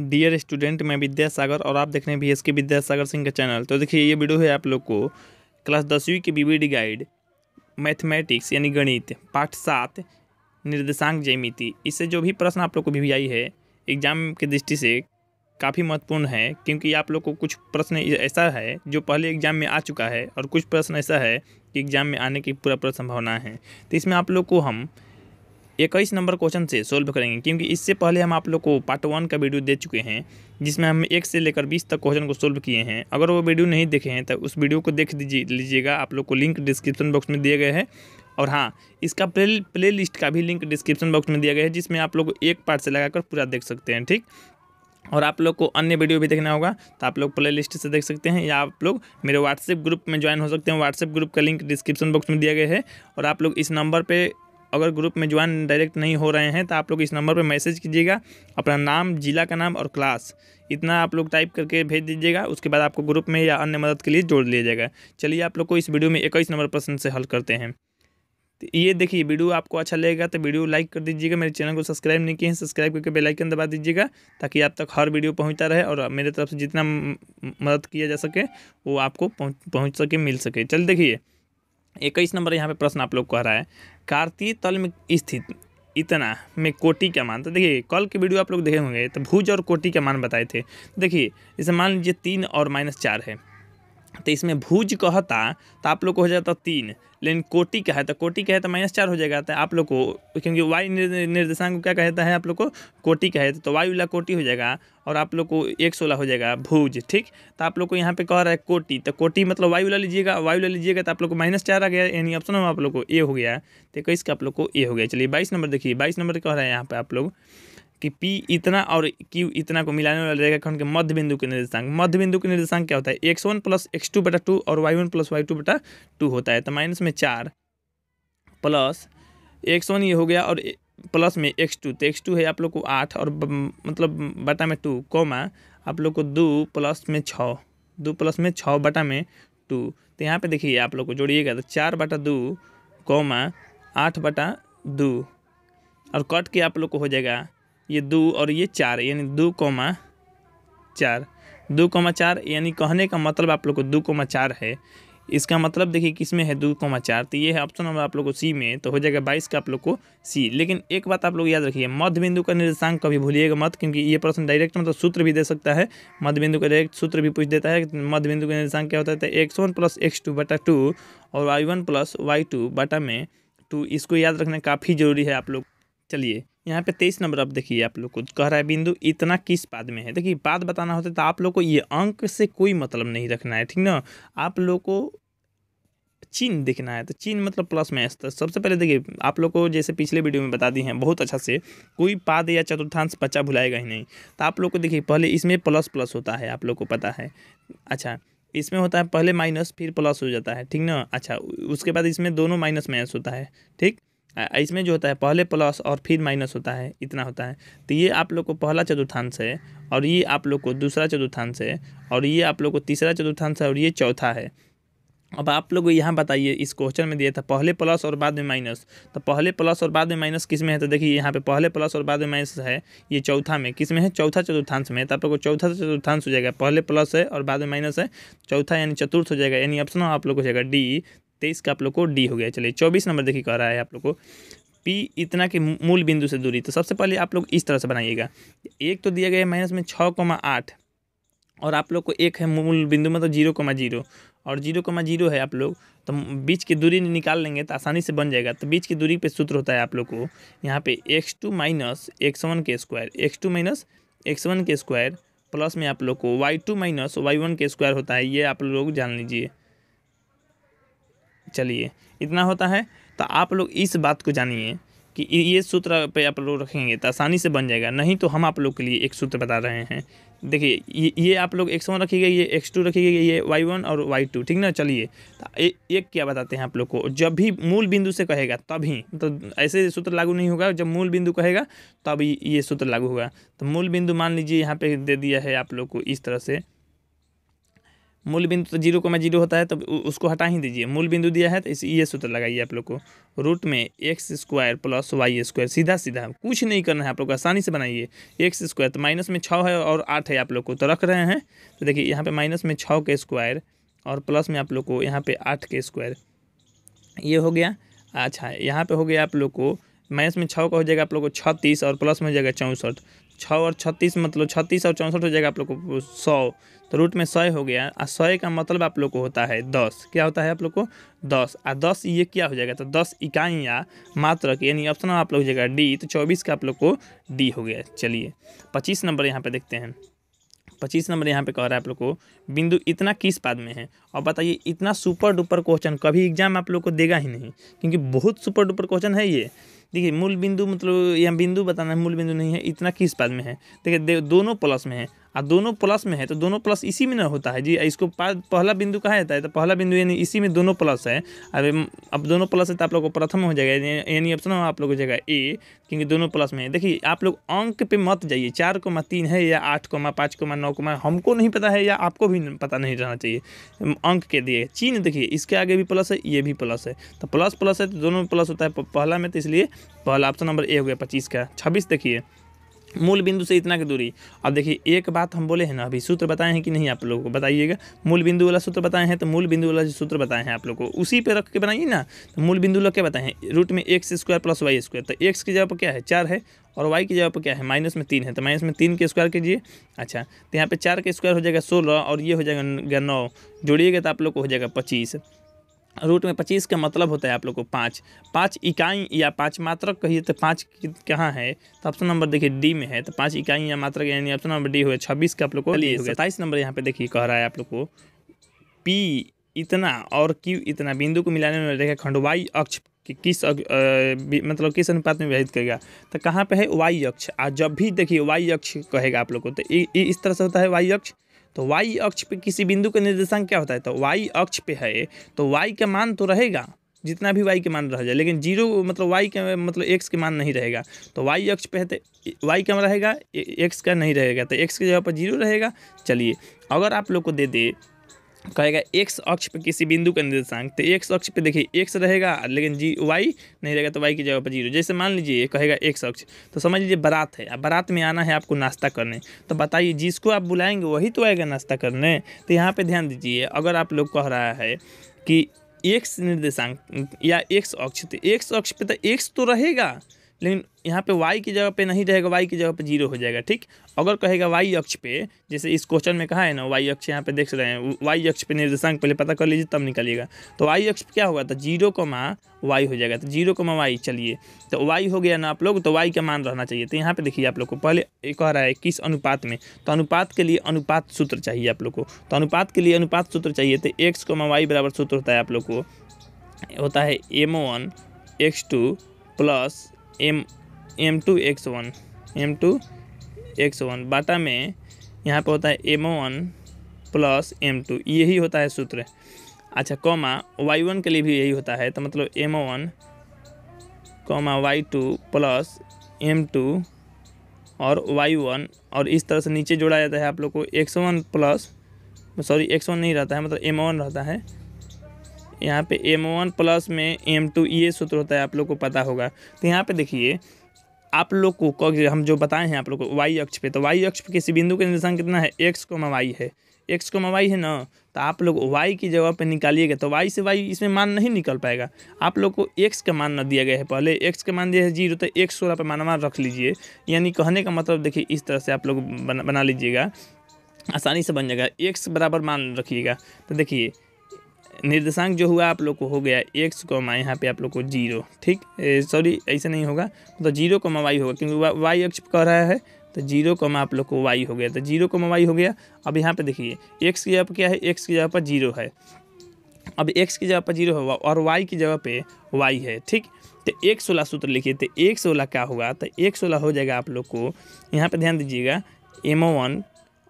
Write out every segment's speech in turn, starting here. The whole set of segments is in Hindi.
डियर स्टूडेंट मैं विद्यासागर और आप देख रहे हैं बी एस के विद्यासागर सिंह का चैनल तो देखिए ये वीडियो है आप लोग को क्लास दसवीं की बी गाइड मैथमेटिक्स यानी गणित पाठ सात निर्देशांक जयमिति इससे जो भी प्रश्न आप लोग को भी, भी आई है एग्जाम की दृष्टि से काफ़ी महत्वपूर्ण है क्योंकि आप लोग को कुछ प्रश्न ऐसा है जो पहले एग्जाम में आ चुका है और कुछ प्रश्न ऐसा है कि एग्जाम में आने की पूरा पूरा संभावना है तो इसमें आप लोग को हम इक्कीस नंबर क्वेश्चन से सोल्व करेंगे क्योंकि इससे पहले हम आप लोग को पार्ट वन का वीडियो दे चुके हैं जिसमें हम एक से लेकर बीस तक क्वेश्चन को सोल्व किए हैं अगर वो वीडियो नहीं देखे हैं तो उस वीडियो को देख दीजिए लीजिएगा आप लोग को लिंक डिस्क्रिप्शन बॉक्स में दिए गए हैं और हाँ इसका प्ले प्ले लिस्ट का भी लिंक डिस्क्रिप्शन बॉक्स में दिया गया है जिसमें आप लोग एक पार्ट से लगाकर पूरा देख सकते हैं ठीक और आप लोग को अन्य वीडियो भी देखना होगा तो आप लोग प्ले लिस्ट से देख सकते हैं या आप लोग मेरे व्हाट्सएप ग्रुप में ज्वाइन हो सकते हैं व्हाट्सएप ग्रुप का लिंक डिस्क्रिप्शन बॉक्स में दिया गया है और आप लोग इस नंबर पर अगर ग्रुप में ज्वाइन डायरेक्ट नहीं हो रहे हैं तो आप लोग इस नंबर पर मैसेज कीजिएगा अपना नाम जिला का नाम और क्लास इतना आप लोग टाइप करके भेज दीजिएगा उसके बाद आपको ग्रुप में या अन्य मदद के लिए जोड़ लिया जाएगा चलिए आप लोग को इस वीडियो में इक्कीस नंबर प्रश्न से हल करते हैं तो ये देखिए वीडियो आपको अच्छा लगेगा तो वीडियो लाइक कर दीजिएगा मेरे चैनल को सब्सक्राइब नहीं किए हैं सब्सक्राइब करके बेल आइकन दबा दीजिएगा ताकि आप तक हर वीडियो पहुंचता रहे और मेरे तरफ से जितना मदद किया जा सके वो आपको पहुंच पहुंच सके मिल सके चल देखिए इक्कीस नंबर यहाँ पे प्रश्न आप लोग कह रहा है कार्तीय तल में स्थित इतना में कोटि का मान तो देखिए कल की वीडियो आप लोग देखे होंगे तो भुज और कोटि का मान बताए थे देखिए इसे मान लीजिए तीन और माइनस चार है तो इसमें भुज कहता तो आप लोग को हो जाता तीन लेकिन कोटि का है तो कोटि का है तो माइनस चार हो जाएगा तो आप लोग को क्योंकि वाई निर्देशांक क्या कहता है आप लोग को कोटि का है तो वाई वाला कोटि हो जाएगा और आप लोग को एक सोलह हो जाएगा भुज ठीक तो आप लोग को यहाँ पे कह रहा है कोटि तो कोटि मतलब वायु वाला लीजिएगा वायु वाला लीजिएगा तो आप लोग को माइनस चार आ गया यानी ऑप्शन में आप लोग को ए हो गया तो इक्कीस का आप लोग को ए हो गया चलिए बाईस नंबर देखिए बाईस नंबर कह रहा है यहाँ पर आप लोग कि पी इतना और क्यू इतना को मिलाने वाला रेखाखंड के मध्य बिंदु के निर्देशांक मध्य बिंदु के निर्देशांक क्या होता है X one plus X two बटा टू और Y one plus Y two बटा टू होता है तो माइनस में चार प्लस एक्स वन ये हो गया और प्लस में एक्स टू तो एक्स टू है आप लोग को आठ और ब, मतलब बटा में टू कौमा आप लोग को दो प्लस में छः दो प्लस में छः बटा में टू तो यहाँ पर देखिए आप लोग को जोड़िएगा तो चार बटा दो कौमा आठ बटा दो और कट के आप लोग को हो जाएगा ये दो और ये चार यानी दो कोमा चार दो कोमा चार यानी कहने का मतलब आप लोग को दो कोमा चार है इसका मतलब देखिए किस में है दो कोमा चार तो ये है ऑप्शन नंबर आप लोग को सी में तो हो जाएगा बाईस का आप लोग को सी लेकिन एक बात आप लोग याद रखिए मध्य बिंदु का निर्देशांक कभी भूलिएगा मत क्योंकि ये प्रश्न डायरेक्ट मतलब सूत्र भी दे सकता है मध्य बिंदु का डायरेक्ट सूत्र भी पूछ देता है मध्य बिंदु का निर्देशांक क्या होता है X one plus X two बटा टू और Y one plus Y two बटा में टू इसको याद रखना काफ़ी जरूरी है आप लोग चलिए यहाँ पे तेईस नंबर अब देखिए आप लोग को कह रहा है बिंदु इतना किस पाद में है देखिए पाद बताना होता है तो आप लोग को ये अंक से कोई मतलब नहीं रखना है ठीक ना आप लोग को चीन देखना है तो चीन मतलब प्लस में तो सबसे पहले देखिए आप लोग को जैसे पिछले वीडियो में बता दी हैं बहुत अच्छा से कोई पाद या चतुर्थांश बच्चा भुलाएगा ही नहीं तो आप लोग को देखिए पहले इसमें प्लस प्लस होता है आप लोग को पता है अच्छा इसमें होता है पहले माइनस फिर प्लस हो जाता है ठीक ना अच्छा उसके बाद इसमें दोनों माइनस माइनस होता है ठीक इसमें जो होता है पहले प्लस और फिर माइनस होता है इतना होता है तो ये आप लोग को पहला चतुर्थांश है और ये आप लोग को दूसरा चतुर्थांश है और ये आप लोग को तीसरा चतुर्थांश है और ये चौथा है अब आप लोग यहाँ बताइए इस क्वेश्चन में दिया था पहले प्लस और बाद में माइनस तो पहले प्लस और बाद में माइनस किस में है तो देखिए यहाँ पे पहले प्लस और बाद में माइनस है ये चौथा में किस में है चौथा चतुर्थांश में तो आप लोग को चौथा चतुर्थांश हो जाएगा पहले प्लस है और बाद में माइनस है चौथा यानी चतुर्थ हो जाएगा यानी ऑप्शन आप लोग हो जाएगा डी तेईस का आप लोग को डी हो गया चलिए चौबीस नंबर देखिए कह रहा है आप लोग को पी इतना के मूल बिंदु से दूरी तो सबसे पहले आप लोग इस तरह से बनाइएगा एक तो दिया गया है माइनस में छः कोमा आठ और आप लोग को एक है मूल बिंदु मतलब जीरो कोमा जीरो और जीरो कोमा जीरो है आप लोग तो बीच की दूरी निकाल लेंगे तो आसानी से बन जाएगा तो बीच की दूरी पे सूत्र होता है आप लोग को यहाँ पे X two minus X one के square X two minus X one के स्क्वायर प्लस में आप लोग को Y two minus Y one के स्क्वायर होता है ये आप लोग जान लीजिए चलिए इतना होता है तो आप लोग इस बात को जानिए कि ये सूत्र पे आप लोग रखेंगे तो आसानी से बन जाएगा नहीं तो हम आप लोग के लिए एक सूत्र बता रहे हैं देखिए ये ये आप लोग एक्स वन रखिएगा ये एक्स टू रखिएगा ये वाई वन और वाई टू ठीक ना चलिए तो एक क्या बताते हैं आप लोग को जब भी मूल बिंदु से कहेगा तभी तो ऐसे सूत्र लागू नहीं होगा जब मूल बिंदु कहेगा तब ये सूत्र लागू होगा तो मूल बिंदु मान लीजिए यहाँ पे दे दिया है आप लोग को इस तरह से मूल बिंदु तो जीरो को मैं जीरो होता है तो उसको हटा ही दीजिए मूल बिंदु दिया है तो इस ये सूत्र तो लगाइए आप लोग को रूट में X square plus Y square सीधा सीधा कुछ नहीं करना है आप लोग को आसानी से बनाइए एक्स स्क्वायर तो माइनस में छः है और आठ है आप लोग को तो रख रहे हैं तो देखिए यहाँ पर माइनस में छः के स्क्वायर और प्लस में आप लोग को यहाँ पर आठ के स्क्वायर ये हो गया अच्छा यहाँ पर हो गया आप लोग को माइनस में छः का हो जाएगा आप लोग को छत्तीस और प्लस में हो जाएगा चौंसठ छः और छत्तीस मतलब छत्तीस और चौंसठ हो जाएगा आप लोग को सौ तो रूट में सौ हो गया और सौ का मतलब आप लोग को होता है दस क्या होता है आप लोग को दस और दस ये क्या हो जाएगा तो दस इकाइयाँ मात्र की यानी ऑप्शन आप लोग हो जाएगा डी तो चौबीस का आप लोग को डी हो गया चलिए पच्चीस नंबर यहाँ पर देखते हैं पच्चीस नंबर यहाँ पे कह रहा है आप लोग को बिंदु इतना किस पाद में है और बताइए इतना सुपर डुपर क्वेश्चन कभी एग्जाम आप लोग को देगा ही नहीं क्योंकि बहुत सुपर डुपर क्वेश्चन है ये देखिए मूल बिंदु मतलब यहाँ बिंदु बताना है मूल बिंदु नहीं है इतना किस पद में है देखिए दोनों प्लस में है और दोनों प्लस में है तो दोनों प्लस इसी में ना होता है जी इसको पहला बिंदु कहा जाता है तो पहला बिंदु यानी इसी में दोनों प्लस है अब अब दोनों प्लस है तो आप लोग को प्रथम हो जाएगा यानी ऑप्शन आप लोग हो जाएगा ए क्योंकि दोनों प्लस में है देखिए आप लोग अंक पे मत जाइए चार कोमा तीन है या आठ कोमा पाँच कोमा नौ कोमा हमको नहीं पता है या आपको भी पता नहीं रहना चाहिए अंक के दिए चीन देखिए इसके आगे भी प्लस है ये भी प्लस है तो प्लस प्लस है तो दोनों प्लस होता है पहला में तो इसलिए पहला ऑप्शन नंबर ए हो गया पच्चीस का छब्बीस देखिए मूल बिंदु से इतना की दूरी अब देखिए एक बात हम बोले हैं ना अभी सूत्र बताए हैं कि नहीं आप लोगों को बताइएगा मूल बिंदु वाला सूत्र बताए हैं तो मूल बिंदु वाला जो सूत्र बताए हैं आप लोग को उसी पे रख के बनाइए ना तो मूल बिंदु लोग क्या बताए हैं रूट में X square plus Y square तो एक्स की जगह पर क्या है चार है और वाई की जगह पर क्या है माइनस में तीन है तो माइनस में तीन के स्क्वायर कीजिए अच्छा तो यहाँ पर चार का स्क्वायर हो जाएगा सोलह और ये हो जाएगा नौ जोड़िएगा तो आप लोग को हो जाएगा पच्चीस रूट में पच्चीस का मतलब होता है आप लोग को पाँच पाँच इकाई या पाँच मात्रक कहिए तो पाँच कहाँ है तो ऑप्शन नंबर देखिए डी में है तो पाँच इकाई या मात्रक यानी ऑप्शन नंबर डी हो गया छब्बीस का आप लोग को लिए नंबर यहाँ पे देखिए कह रहा है आप लोग को पी इतना और क्यू इतना बिंदु को मिलाने में देखा खंडवाई अक्ष कि किस अग, आ, मतलब किस अनुपात में विभाजित करेगा तो कहाँ पे है वाई अक्ष आ जब भी देखिए वाई अक्ष कहेगा आप लोग को तो इ, इ, इस तरह से होता है वाई अक्ष तो वाई अक्ष पे किसी बिंदु का निर्देशांक क्या होता है तो वाई अक्ष पे है तो वाई का मान तो रहेगा जितना भी वाई के मान रह जाए लेकिन जीरो मतलब वाई का मतलब एक्स के मान नहीं रहेगा तो वाई अक्ष पे है तो वाई का रहेगा एक्स का नहीं रहेगा तो एक्स की जगह पर जीरो रहेगा चलिए अगर आप लोग को दे दे कहेगा एक्स अक्ष पर किसी बिंदु का निर्देशांक तो एक्स अक्ष पर देखिए एक्स रहेगा लेकिन जी वाई नहीं रहेगा तो वाई की जगह पर जीरो जैसे मान लीजिए कहेगा एक्स अक्ष तो समझ लीजिए बारात है अब बारात में आना है आपको नाश्ता करने तो बताइए जिसको आप बुलाएंगे वही तो आएगा नाश्ता करने तो यहाँ पर ध्यान दीजिए अगर आप लोग कह रहा है कि एक्स निर्देशांक या एक्स अक्ष तो एक्स अक्ष पे तो एक्स तो रहेगा लेकिन यहाँ पे y की जगह पे नहीं रहेगा y की जगह पे जीरो हो जाएगा ठीक अगर कहेगा y अक्ष पे जैसे इस क्वेश्चन में कहा है ना y अक्ष यहाँ पे देख रहे हैं y अक्ष पे निर्देशांक पहले पता कर लीजिए तब निकलिएगा तो y अक्ष पे क्या होगा तो जीरो कमा वाई हो जाएगा तो जीरो कमा वाई चलिए तो वाई हो गया ना आप लोग तो वाई का मान रहना चाहिए तो यहाँ पर देखिए आप लोग को पहले कह रहा है किस अनुपात में तो अनुपात के लिए अनुपात सूत्र चाहिए आप लोग को तो अनुपात के लिए अनुपात सूत्र चाहिए तो एक्स कमा वाई बराबर सूत्र होता है आप लोग को होता है M one X two plus M M two X one M two X one बाटा में यहाँ पे होता है M one plus M two यही होता है सूत्र अच्छा कॉमा वाई वन के लिए भी यही होता है तो मतलब M one comma Y two plus M two और वाई वन और इस तरह से नीचे जोड़ा जाता है आप लोग को X one plus sorry X one नहीं रहता है मतलब एम वन रहता है यहाँ पे एम वन प्लस में एम टू ये सूत्र होता है आप लोग को पता होगा तो यहाँ पे देखिए आप लोग को हम जो बताए हैं आप लोग को वाई अक्ष पे तो वाई अक्ष पे किसी बिंदु का निर्देशांक कितना है एक्स को मवाई है एक्स को मवाई है ना तो आप लोग वाई की जगह पर निकालिएगा तो वाई से वाई इसमें मान नहीं निकल पाएगा आप लोग को एक्स का मान ना दिया गया है पहले एक्स का मान दिया है जीरो तो एक्स सोलह पर मानवा रख लीजिए यानी कहने का मतलब देखिए इस तरह से आप लोग बना, बना लीजिएगा आसानी से बन जाएगा एक्स बराबर मान रखिएगा तो देखिए निर्देशांक जो हुआ आप लोग को हो गया एक्स कॉमा यहाँ पे आप लोग को जीरो ठीक सॉरी ऐसा नहीं होगा तो जीरो कॉमा वाई होगा क्योंकि वाई एक्स कह रहा है तो जीरो कॉमा आप लोग को वाई हो गया तो जीरो कॉमा वाई हो गया अब यहाँ पे देखिए एक्स की जगह पर क्या है एक्स की जगह पर जीरो है अब एक्स की जगह पर जीरो होगा और वाई की जगह पर वाई है ठीक तो एक सोलह सूत्र लिखिए तो एक सोलह क्या होगा तो एक सोलह हो जाएगा आप लोग को यहाँ पर ध्यान दीजिएगा एम वन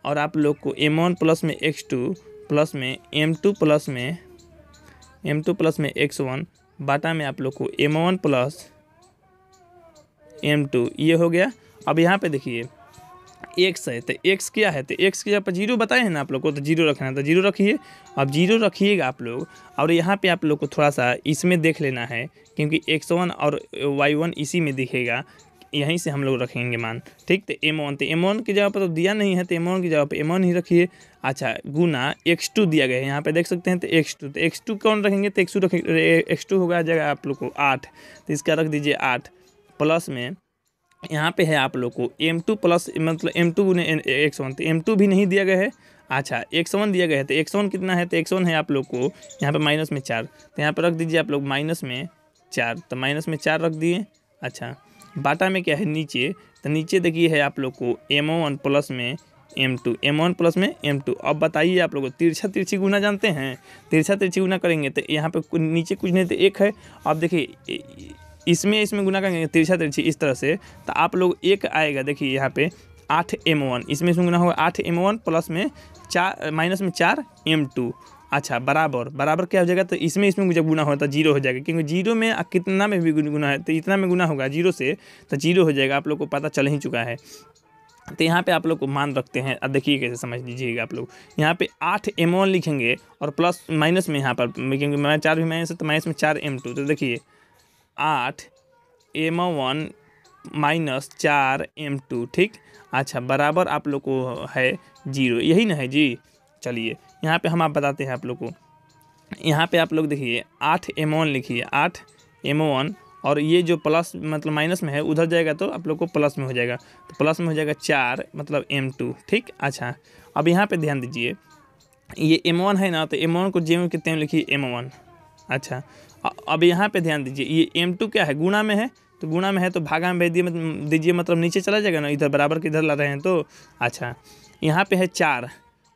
और आप लोग को एम वन प्लस में एक्स टू प्लस में एम टू प्लस में एम टू प्लस में एक्स वन बाटा में आप लोग को M one plus M two ये हो गया अब यहाँ पे देखिए एक्स है तो एक्स क्या है तो एक्स के पर जीरो बताए हैं ना आप लोग को तो जीरो रखना है तो जीरो रखिए अब जीरो रखिएगा आप लोग और यहाँ पे आप लोग को थोड़ा सा इसमें देख लेना है क्योंकि एक्स वन और वाई वन इसी में दिखेगा यहीं से हम लोग रखेंगे मान ठीक तो एम वन तो एम वन की जगह पर तो दिया नहीं है तो एम वन की जगह पर एम वन ही रखिए अच्छा गुना एक्स टू दिया गया है यहाँ पे देख सकते हैं तो एक्स टू तो एक्स टू कौन रखेंगे तो एक्स टू रखेंगे एक्स टू होगा जगह आप लोग को आठ तो इसका रख दीजिए आठ प्लस में यहाँ पर है आप लोग को एम टू प्लस मतलब एम टू गुने एक्स वन तो एम टू भी नहीं दिया गया है अच्छा एक्स वन दिया गया है तो एक्स वन कितना है तो एक्स वन है आप लोग को यहाँ पे माइनस में चार तो यहाँ पर रख दीजिए आप लोग माइनस में चार तो माइनस में चार रख दिए अच्छा बाटा में क्या है नीचे तो नीचे देखिए है आप लोग को एम ओ वन प्लस में M two M one plus में एम टू अब बताइए आप लोगों तिरछा तिरछी गुना जानते हैं तिरछा तिरछी गुना करेंगे तो यहाँ पे नीचे कुछ नहीं तो एक है अब देखिए इसमें इसमें गुना करेंगे तिरछा तिरछी इस तरह से तो आप लोग एक आएगा देखिए यहाँ पे आठ एम वन इसमें इसमें गुना होगा आठ एम वन प्लस में चार माइनस में चार एम टू अच्छा बराबर बराबर क्या हो जाएगा तो इसमें इसमें मुझे गुना होता तो जीरो हो जाएगा क्योंकि जीरो में कितना में भी गुना है तो इतना में गुना होगा जीरो से तो जीरो हो जाएगा आप लोग को पता चल ही चुका है तो यहाँ पे आप लोग को मान रखते हैं देखिए कैसे समझ लीजिएगा आप लोग यहाँ पे आठ एम वन लिखेंगे और प्लस माइनस में यहाँ पर क्योंकि मैं चार भी माइनस है तो माइनस में चार एम टू तो देखिए आठ एम वन माइनस चार एम टू ठीक अच्छा बराबर आप लोग को है जीरो यही ना है जी चलिए यहाँ पे हम आप बताते हैं आप लोग को यहाँ पे आप लोग देखिए आठ एम ओन लिखिए आठ एम वन और ये जो प्लस मतलब माइनस में है उधर जाएगा तो आप लोग को प्लस में हो जाएगा तो प्लस में हो जाएगा चार मतलब एम टू ठीक अच्छा अब यहाँ पे ध्यान दीजिए ये एम ओन है ना तो एम ओन को जे कितने में लिखिए एम वन अच्छा अब यहाँ पे ध्यान दीजिए ये एम टू क्या है गुणा में है तो गुणा में है तो भागा में भेज दिए दीजिए मतलब नीचे चला जाएगा ना इधर बराबर के इधर ला रहे हैं तो अच्छा यहाँ पे है चार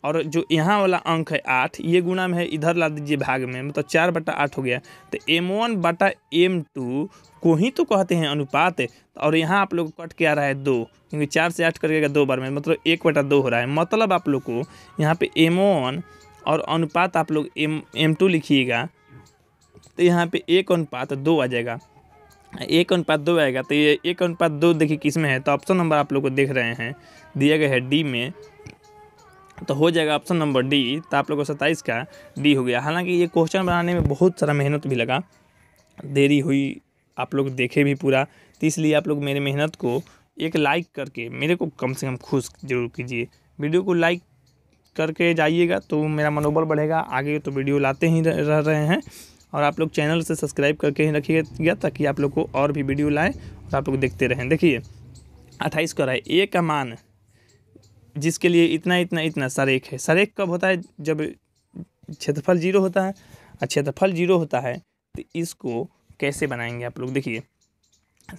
और जो यहाँ वाला अंक है आठ ये गुना में है इधर ला दीजिए भाग में मतलब चार बटा आठ हो गया तो एम वन बटा एम टू को ही तो कहते हैं अनुपात और यहाँ आप लोग कट के आ रहा है दो क्योंकि चार से आठ करके दो बार में मतलब एक बटा दो हो रहा है मतलब आप लोग को यहाँ पे एम वन और अनुपात आप लोग एम एम टू लिखिएगा तो यहाँ पे एक अनुपात दो आ जाएगा एक अनुपात दो आएगा तो ये एक अनुपात दो देखिए किस में है तो ऑप्शन नंबर आप लोग को देख रहे हैं दिया गया है डी में तो हो जाएगा ऑप्शन नंबर डी तो आप लोगों को सत्ताईस का डी हो गया हालांकि ये क्वेश्चन बनाने में बहुत सारा मेहनत भी लगा देरी हुई आप लोग देखे भी पूरा तो इसलिए आप लोग मेरे मेहनत को एक लाइक करके मेरे को कम से कम खुश जरूर कीजिए वीडियो को लाइक करके जाइएगा तो मेरा मनोबल बढ़ेगा आगे तो वीडियो लाते ही रह रहे हैं और आप लोग चैनल से सब्सक्राइब करके ही रखिएगा ताकि आप लोग को और भी वीडियो लाएँ और आप लोग देखते रहें देखिए अट्ठाईस का रहा है ए का मान जिसके लिए इतना इतना इतना सरेक है सरेक कब होता है जब क्षेत्रफल जीरो होता है और क्षेत्रफल जीरो होता है तो इसको कैसे बनाएंगे आप लोग देखिए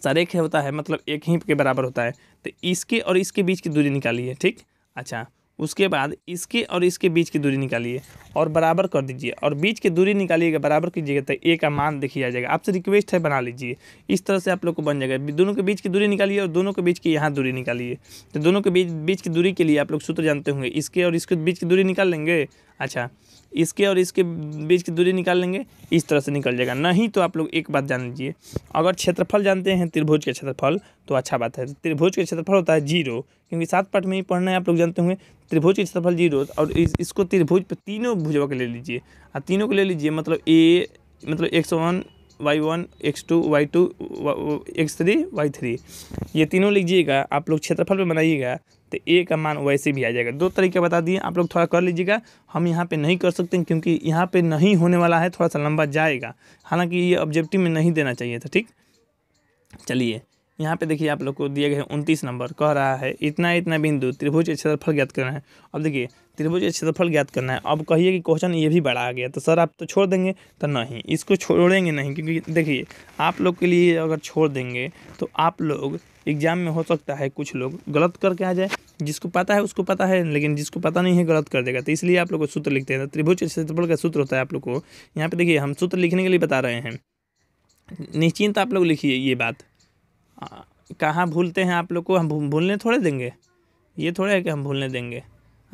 सरेक होता है मतलब एक ही के बराबर होता है तो इसके और इसके बीच की दूरी निकालिए ठीक अच्छा उसके बाद इसके और इसके बीच की दूरी निकालिए और बराबर कर दीजिए और बीच की दूरी निकालिएगा बराबर कीजिएगा तो ए का मान देखिए आ जाएगा आपसे रिक्वेस्ट है बना लीजिए इस तरह से आप लोग को बन जाएगा दोनों के बीच की दूरी निकालिए और दोनों के बीच की यहाँ दूरी निकालिए तो दोनों के बीच बीच की दूरी के लिए आप लोग सूत्र जानते होंगे इसके और इसके बीच की दूरी निकाल लेंगे अच्छा इसके और इसके बीच की दूरी निकाल लेंगे इस तरह से निकल जाएगा नहीं तो आप लोग एक बात जान लीजिए अगर क्षेत्रफल जानते हैं त्रिभुज के क्षेत्रफल तो अच्छा बात है त्रिभुज के क्षेत्रफल होता है जीरो क्योंकि सात पाठ में ही पढ़ना है आप लोग जानते होंगे त्रिभुज के क्षेत्रफल जीरो और इस, इसको त्रिभुज पर तीनों भुजवा के ले लीजिए और तीनों को ले लीजिए मतलब ए मतलब एक सौ one Y one X two Y two X three Y three ये तीनों लीजिएगा आप लोग क्षेत्रफल में बनाइएगा तो ए का मान वैसे भी आ जाएगा दो तरीके बता दिए आप लोग थोड़ा कर लीजिएगा हम यहाँ पे नहीं कर सकते क्योंकि यहाँ पे नहीं होने वाला है थोड़ा सा लंबा जाएगा हालांकि ये ऑब्जेक्टिव में नहीं देना चाहिए था ठीक चलिए यहाँ पे देखिए आप लोग को दिए गए उनतीस नंबर कह रहा है इतना इतना बिंदु त्रिभुज क्षेत्रफल ज्ञात करना है अब देखिए त्रिभुज क्षेत्रफल ज्ञात करना है अब कहिए कि क्वेश्चन ये भी बड़ा आ गया तो सर आप तो छोड़ देंगे तो नहीं इसको छोड़ेंगे नहीं क्योंकि देखिए आप लोग के लिए अगर छोड़ देंगे तो आप लोग एग्जाम में हो सकता है कुछ लोग गलत करके आ जाए जिसको पता है उसको पता है लेकिन जिसको पता नहीं है गलत कर देगा तो इसलिए आप लोग को सूत्र लिखते हैं तो त्रिभुज क्षेत्रफल का सूत्र होता है आप लोग को यहाँ पर देखिए हम सूत्र लिखने के लिए बता रहे हैं निश्चिंत आप लोग लिखिए ये बात कहाँ भूलते हैं आप लोग को हम भूलने थोड़े देंगे ये थोड़े है कि हम भूलने देंगे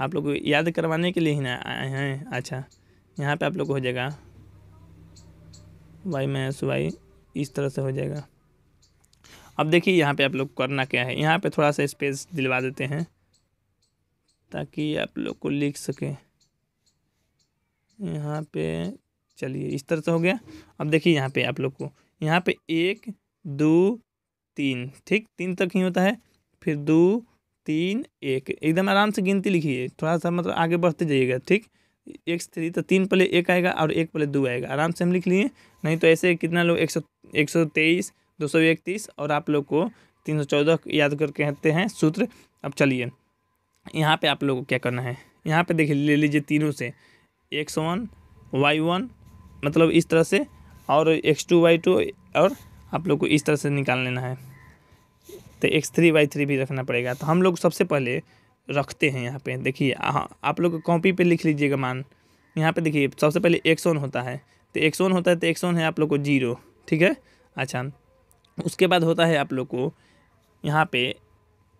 आप लोग को याद करवाने के लिए ही ना आए हैं अच्छा यहाँ पे आप लोग को हो जाएगा वाई एस वाई इस तरह से हो जाएगा अब देखिए यहाँ पे आप लोग करना क्या है यहाँ पे थोड़ा सा स्पेस दिलवा देते हैं ताकि आप लोग को लिख सके यहाँ पे चलिए इस तरह से हो गया अब देखिए यहाँ पे आप लोग को यहाँ पे एक दो तीन ठीक तीन तक ही होता है फिर दो तीन एक एकदम आराम से गिनती लिखिए थोड़ा सा मतलब आगे बढ़ते जाइएगा ठीक एक थ्री तो तीन पहले एक आएगा और एक पहले दो आएगा आराम से हम लिख लिए नहीं तो ऐसे कितना लोग एक सौ एक सौ तेईस दो सौ इकतीस और आप लोग को तीन सौ चौदह याद करके कहते हैं सूत्र अब चलिए यहाँ पे आप लोग को क्या करना है यहाँ पे देखिए ले लीजिए तीनों से एक्स वन वाई वन मतलब इस तरह से और एक्स टू वाई टू और आप लोग को इस तरह से निकाल लेना है तो एक्स थ्री वाई थ्री भी रखना पड़ेगा तो हम लोग सबसे पहले रखते हैं यहाँ पे देखिए हाँ, आप लोग कॉपी पे लिख लीजिएगा मान यहाँ पे देखिए सबसे पहले एक्स ऑन होता है तो एक्स ऑन होता है तो एक्स ऑन है आप लोग को जीरो ठीक है अच्छा उसके बाद होता है आप लोग को यहाँ पे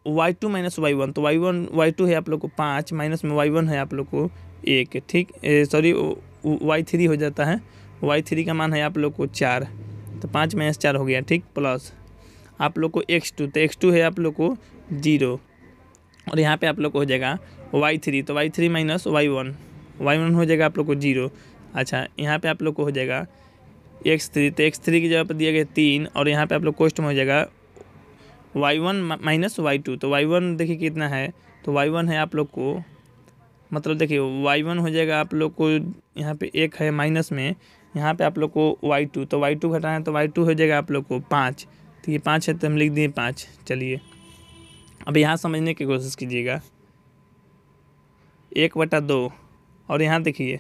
Y two minus Y one तो वाई वन वाई टू है आप लोग को पाँच माइनस में वाई वन है आप लोग को एक ठीक सॉरी वाई थ्री हो जाता है वाई थ्री का मान है आप लोग को चार तो पाँच माइनस चार हो गया ठीक प्लस आप लोग को एक्स टू तो एक्स टू है आप लोग को जीरो और यहाँ पे आप लोग को हो जाएगा वाई थ्री तो Y three minus Y one Y one हो जाएगा आप लोग को जीरो अच्छा यहाँ पे आप लोग को हो जाएगा एक्स थ्री तो एक्स थ्री की जगह पर दिया गया तीन और यहाँ पे आप लोग कोस्ट में हो जाएगा Y one minus Y two तो वाई वन देखिए कितना है तो वाई वन है आप लोग को मतलब देखिए वाई वन हो जाएगा आप लोग को यहाँ पे एक है माइनस में यहाँ पे आप लोग को वाई टू तो वाई टू घटाना है तो वाई टू हो जाएगा आप लोग को पाँच तो ये पाँच है तो हम लिख दिए पाँच चलिए अब यहाँ समझने की कोशिश कीजिएगा एक बटा दो और यहाँ देखिए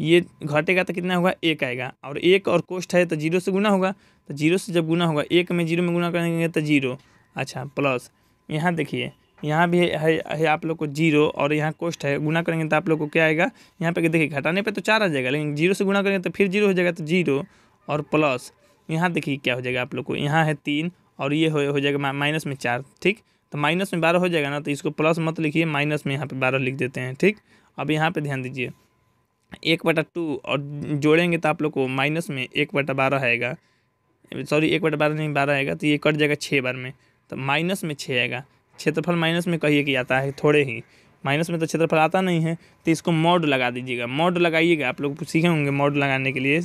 ये घटेगा तो कितना होगा एक आएगा और एक और कोष्ट है तो जीरो से गुना होगा तो जीरो से जब गुना होगा एक में जीरो में गुना करेंगे तो जीरो अच्छा प्लस यहाँ देखिए यहाँ भी है, है आप लोग को जीरो और यहाँ कोस्ट है गुना करेंगे तो आप लोग को क्या आएगा यहाँ पे देखिए घटाने पे तो चार आ जाएगा लेकिन जीरो से गुना करेंगे तो फिर जीरो हो जाएगा तो जीरो और प्लस यहाँ देखिए क्या हो जाएगा आप लोग को यहाँ है तीन और ये हो, हो जाएगा माइनस में चार ठीक तो माइनस में बारह हो जाएगा ना तो इसको प्लस मत लिखिए माइनस में यहाँ पर बारह लिख देते हैं ठीक अब यहाँ पर ध्यान दीजिए एक बटा टू और जोड़ेंगे तो आप लोग को माइनस में एक बटा बारह आएगा सॉरी एक बटा बारह नहीं बारह आएगा तो ये कट जाएगा छः बार में तो माइनस में छः आएगा क्षेत्रफल माइनस में कहिए कि आता है थोड़े ही माइनस में तो क्षेत्रफल आता नहीं है तो इसको मॉड लगा दीजिएगा मॉड लगाइएगा आप लोग सीखे होंगे मॉड लगाने के लिए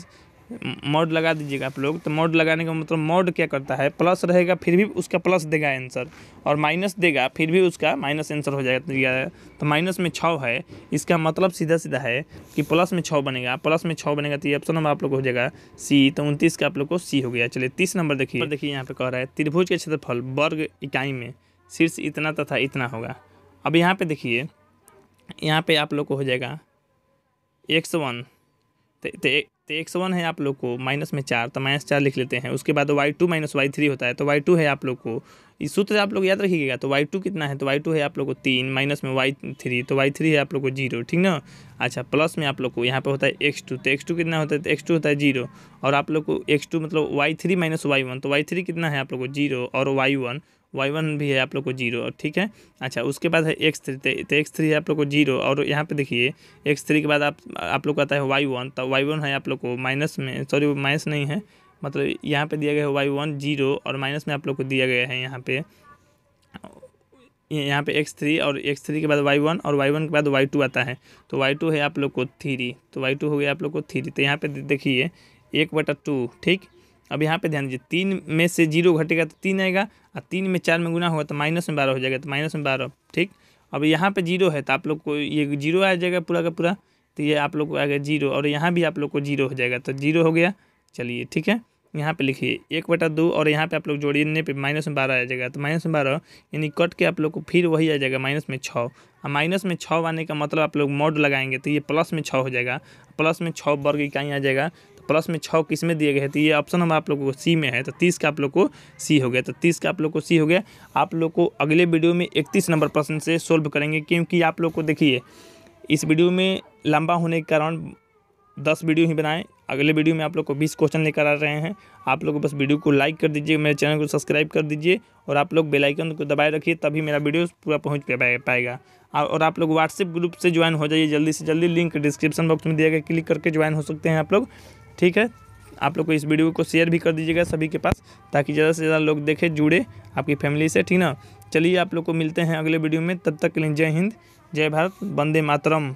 मॉड लगा दीजिएगा आप लोग तो मॉड लगाने का मतलब मॉड क्या करता है प्लस रहेगा फिर भी उसका प्लस देगा आंसर और माइनस देगा फिर भी उसका माइनस आंसर हो जाएगा तो, तो माइनस में छः है इसका मतलब सीधा सीधा है कि प्लस में छः बनेगा प्लस में छः बनेगा तो ये ऑप्शन नंबर आप लोग को हो जाएगा सी तो उनतीस का आप लोग को सी हो गया चलिए तीस नंबर देखिए देखिए यहाँ पे कह रहा है त्रिभुज के क्षेत्रफल वर्ग इकाई में शीर्ष इतना तथा इतना होगा अब यहाँ पे देखिए यहाँ पे आप लोग को हो जाएगा एक सौ वन तो एक सौ वन है आप लोग को माइनस में चार तो माइनस चार लिख लेते हैं उसके बाद Y two minus Y three होता है तो वाई टू है आप लोग को इस सूत्र आप लोग याद रखिएगा तो वाई टू कितना है तो वाई टू है आप लोग को तीन माइनस में वाई थ्री तो वाई थ्री है आप लोग को जीरो ठीक ना अच्छा प्लस में आप लोग को यहाँ पे होता है एक्स टू तो एक्स टू कितना होता है तो एक्स टू होता है जीरो और आप लोग को एक्स टू मतलब Y three minus Y one तो वाई थ्री कितना है आप लोग को जीरो और वाई वन वाई वन भी है आप लोग को जीरो ठीक है अच्छा उसके बाद है एक्स थ्री तो एक्स थ्री है आप लोग को जीरो और यहाँ पे देखिए एक्स थ्री के बाद आप आप लोग को आता है वाई वन तो वाई वन है आप लोग को माइनस में सॉरी माइनस नहीं है मतलब यहाँ पे दिया गया है वाई वन जीरो और माइनस में आप लोग को दिया गया है यहाँ पे यहाँ पे एक्स थ्री और एक्स थ्री के बाद वाई वन और वाई वन के बाद वाई टू आता है तो वाई टू है आप लोग को थ्री तो वाई टू हो गया आप लोग को थ्री तो यहाँ पे देखिए एक बटा टू ठीक अब यहाँ पे ध्यान दीजिए तीन में से जीरो घटेगा तो तीन आएगा और तीन में चार में गुना होगा तो माइनस में बारह हो जाएगा तो माइनस में बारह ठीक अब यहाँ पे जीरो है तो आप लोग को ये जीरो आ जाएगा पूरा का पूरा तो ये आप लोग को आ गया जीरो और यहाँ भी आप लोग को जीरो हो जाएगा तो जीरो हो गया चलिए ठीक है यहाँ पर लिखिए एक बटा दो और यहाँ पर आप लोग जोड़ने पर माइनस में बारह आ जाएगा तो माइनस में बारह यानी कट के आप लोग को फिर वही आ जाएगा माइनस में छः और माइनस में छः आने का मतलब आप लोग मॉड लगाएंगे तो ये प्लस में छः हो जाएगा प्लस में छः वर्ग इकाई आ जाएगा प्लस में छः किस्में दिए गए थे तो ये ऑप्शन हम आप लोगों को सी में है तो तीस का आप लोग को सी हो गया तो तीस का आप लोग को सी हो गया आप लोग को अगले वीडियो में इकतीस नंबर प्रश्न से सोल्व करेंगे क्योंकि आप लोग को देखिए इस वीडियो में लंबा होने के कारण दस वीडियो ही बनाएं अगले वीडियो में आप लोग को बीस क्वेश्चन लेकर आ रहे हैं आप लोग बस वीडियो को लाइक कर दीजिए मेरे चैनल को सब्सक्राइब कर दीजिए और आप लोग बेलाइकन को दबाए रखिए तभी मेरा वीडियो पूरा पहुँच पाएगा और आप लोग व्हाट्सएप ग्रुप से ज्वाइन हो जाइए जल्दी से जल्दी लिंक डिस्क्रिप्शन बॉक्स में दिया गया क्लिक करके ज्वाइन हो सकते हैं आप लोग ठीक है आप लोग को इस वीडियो को शेयर भी कर दीजिएगा सभी के पास ताकि ज़्यादा से ज़्यादा लोग देखें जुड़े आपकी फैमिली से ठीक ना चलिए आप लोग को मिलते हैं अगले वीडियो में तब तक के लिए जय हिंद जय भारत वंदे मातरम